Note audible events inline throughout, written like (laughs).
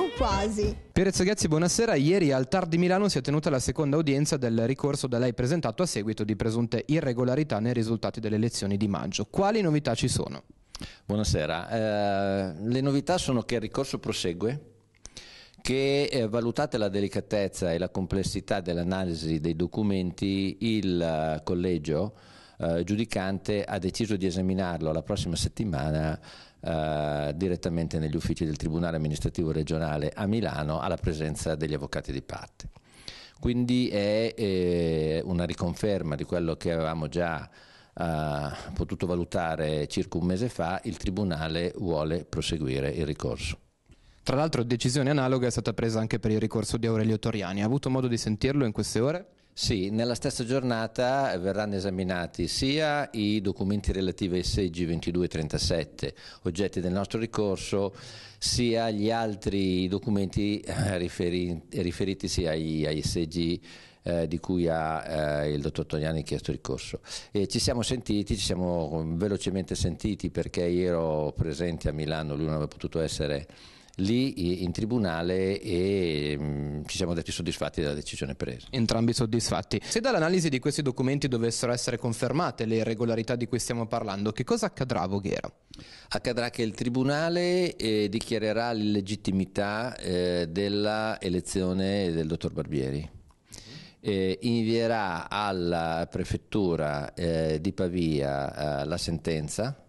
o oh, quasi. Pierezzo Ghezzi, buonasera. Ieri al TAR di Milano si è tenuta la seconda udienza del ricorso da lei presentato a seguito di presunte irregolarità nei risultati delle elezioni di maggio. Quali novità ci sono? Buonasera. Eh, le novità sono che il ricorso prosegue, che eh, valutate la delicatezza e la complessità dell'analisi dei documenti, il uh, collegio eh, giudicante ha deciso di esaminarlo la prossima settimana eh, direttamente negli uffici del Tribunale amministrativo regionale a Milano alla presenza degli avvocati di parte. Quindi è eh, una riconferma di quello che avevamo già eh, potuto valutare circa un mese fa, il Tribunale vuole proseguire il ricorso. Tra l'altro decisione analoga è stata presa anche per il ricorso di Aurelio Toriani. Ha avuto modo di sentirlo in queste ore? Sì, nella stessa giornata eh, verranno esaminati sia i documenti relativi ai seggi 22 e 37, oggetti del nostro ricorso, sia gli altri documenti eh, riferi, riferiti sia ai, ai seggi eh, di cui ha eh, il dottor Togliani chiesto ricorso. E ci siamo sentiti, ci siamo mm, velocemente sentiti perché io ero presente a Milano, lui non aveva potuto essere lì in tribunale e mm, ci siamo detti soddisfatti della decisione presa. Entrambi soddisfatti. Se dall'analisi di questi documenti dovessero essere confermate le irregolarità di cui stiamo parlando, che cosa accadrà a Voghera? Accadrà che il tribunale eh, dichiarerà l'illegittimità eh, della elezione del dottor Barbieri. Eh, invierà alla prefettura eh, di Pavia eh, la sentenza,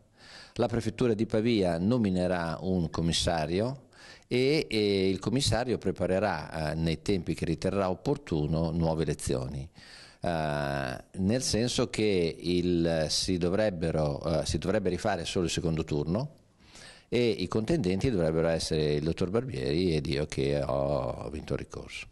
la prefettura di Pavia nominerà un commissario e, e il commissario preparerà eh, nei tempi che riterrà opportuno nuove elezioni. Uh, eh, nel senso che il, si, uh, si, dovrebbe rifare solo il secondo turno e i contendenti dovrebbero essere il dottor Barbieri ed io che ho vinto il ricorso.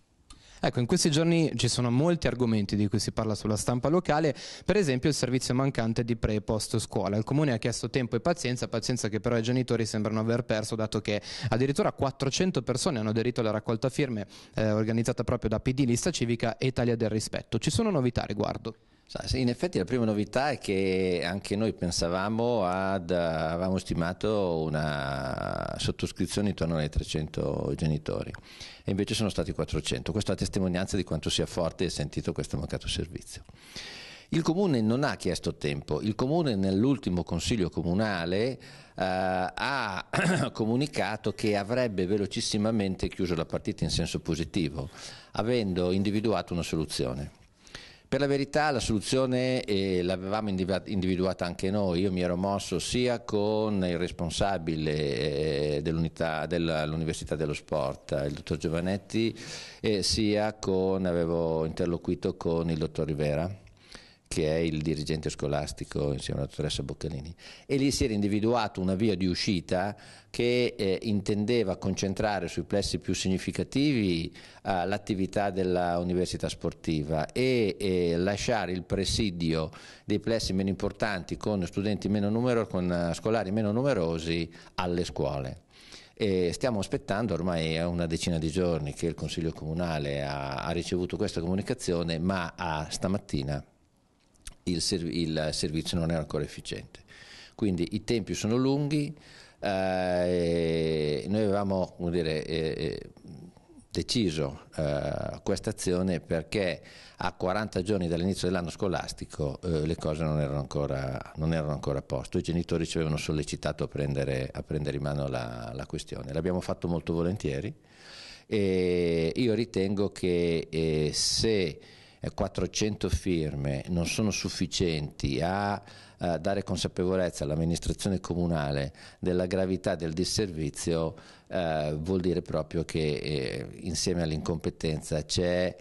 Ecco, in questi giorni ci sono molti argomenti di cui si parla sulla stampa locale, per esempio il servizio mancante di pre e post scuola. Il comune ha chiesto tempo e pazienza, pazienza che però i genitori sembrano aver perso, dato che addirittura 400 persone hanno aderito alla raccolta firme eh, organizzata proprio da PD Lista Civica e Italia del Rispetto. Ci sono novità a riguardo? In effetti la prima novità è che anche noi pensavamo ad, avevamo stimato una sottoscrizione intorno ai 300 genitori e invece sono stati 400. Questa è la testimonianza di quanto sia forte e sentito questo mancato servizio. Il comune non ha chiesto tempo, il comune nell'ultimo consiglio comunale eh, ha (clears throat) comunicato che avrebbe velocissimamente chiuso la partita in senso positivo, avendo individuato una soluzione. Per la verità la soluzione eh, l'avevamo individuata anche noi, io mi ero mosso sia con il responsabile eh, dell'unità dell'Università dello Sport, il dottor Giovanetti, eh, sia con, avevo interloquito con il dottor Rivera che è il dirigente scolastico insieme alla dottoressa Boccalini e lì si era individuato una via di uscita che eh, intendeva concentrare sui plessi più significativi eh, l'attività dell'università sportiva e eh, lasciare il presidio dei plessi meno importanti con studenti meno numerosi, con eh, scolari meno numerosi alle scuole. E stiamo aspettando ormai una decina di giorni che il Consiglio Comunale ha, ha ricevuto questa comunicazione, ma a, ah, stamattina il, serv- il servizio non è ancora efficiente. Quindi i tempi sono lunghi, eh, noi avevamo dire, eh, eh, deciso eh, questa azione perché a 40 giorni dall'inizio dell'anno scolastico eh, le cose non erano, ancora, non erano, ancora, a posto, i genitori ci avevano sollecitato a prendere, a prendere in mano la, la questione, l'abbiamo fatto molto volentieri e io ritengo che eh, se 400 firme non sono sufficienti a, dare consapevolezza all'amministrazione comunale della gravità del disservizio, eh, vuol dire proprio che eh, insieme all'incompetenza c'è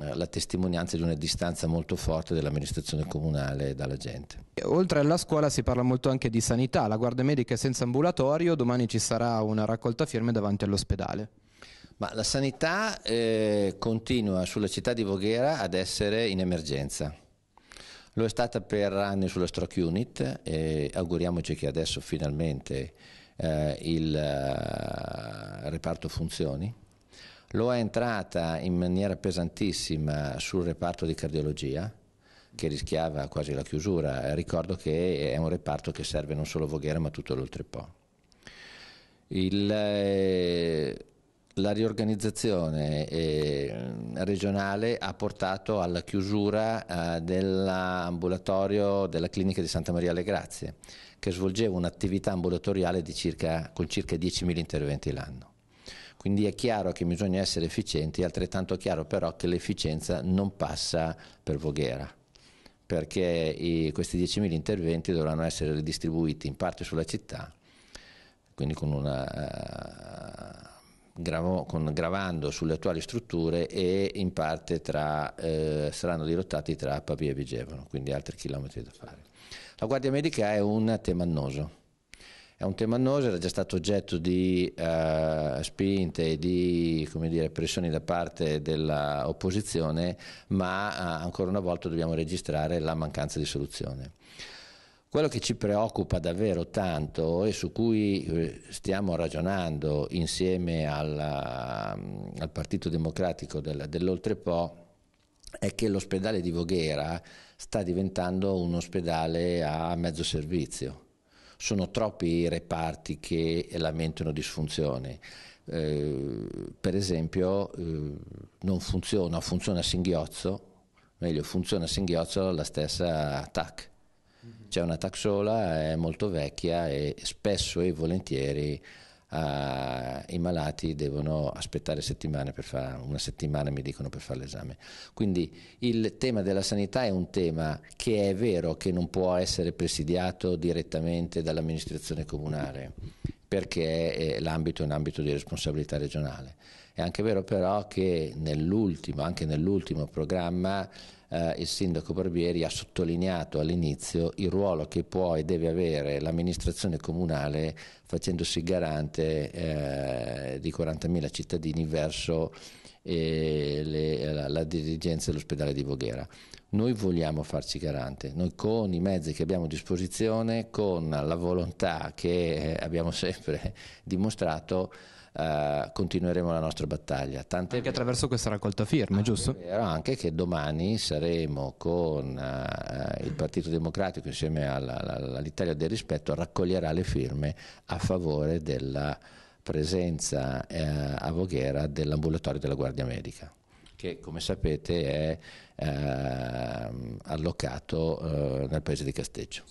eh, la testimonianza di una distanza molto forte dell'amministrazione comunale dalla gente. Oltre alla scuola si parla molto anche di sanità, la guardia medica è senza ambulatorio, domani ci sarà una raccolta firme davanti all'ospedale. Ma la sanità eh, continua sulla città di Voghera ad essere in emergenza. Lo è stata per anni sulla Stroke Unit e auguriamoci che adesso finalmente eh, il eh, reparto funzioni. Lo è entrata in maniera pesantissima sul reparto di cardiologia che rischiava quasi la chiusura. Ricordo che è un reparto che serve non solo Voghera ma tutto l'oltrepo. Il eh, la riorganizzazione eh, regionale ha portato alla chiusura eh, dell'ambulatorio della clinica di Santa Maria Le Grazie, che svolgeva un'attività ambulatoriale circa, con circa 10.000 interventi l'anno. Quindi è chiaro che bisogna essere efficienti, è altrettanto chiaro però che l'efficienza non passa per Voghera perché i, questi 10.000 interventi dovranno essere ridistribuiti in parte sulla città, quindi con una eh, gravò, con, gravando sulle attuali strutture e in parte tra, eh, saranno dirottati tra Pavia e Vigevano, quindi altri chilometri da fare. La Guardia Medica è un tema annoso. È un tema annoso, era già stato oggetto di eh, spinte e di dire, pressioni da parte dell'opposizione, ma eh, ancora una volta dobbiamo registrare la mancanza di soluzione. Quello che ci preoccupa davvero tanto e su cui eh, stiamo ragionando insieme alla, mm, al Partito Democratico del, dell'Oltrepo è che l'ospedale di Voghera sta diventando un ospedale a mezzo servizio. Sono troppi i reparti che lamentano disfunzioni. Eh, per esempio eh, non funziona, funziona a singhiozzo, meglio funziona a singhiozzo la stessa TAC c'è una taxola, è molto vecchia e spesso e volentieri Uh, i malati devono aspettare settimane per fare, una settimana mi dicono per fare l'esame. Quindi il tema della sanità è un tema che è vero che non può essere presidiato direttamente dall'amministrazione comunale perché eh, l'ambito è un ambito di responsabilità regionale. È anche vero però che nell'ultimo, anche nell'ultimo programma eh, il sindaco Barbieri ha sottolineato all'inizio il ruolo che può e deve avere l'amministrazione comunale facendosi garante eh, di 40.000 cittadini verso eh, le, la, la dirigenza dell'ospedale di Voghera. Noi vogliamo farci garante, noi con i mezzi che abbiamo a disposizione, con la volontà che eh, abbiamo sempre (laughs) dimostrato, Uh, continueremo la nostra battaglia. Tant'è anche attraverso questa raccolta firme, giusto? È vero anche che domani saremo con uh, il Partito Democratico insieme all'Italia del Rispetto raccoglierà le firme a favore della presenza uh, a Voghera dell'ambulatorio della Guardia Medica che come sapete è eh, allocato eh, nel paese di Casteggio.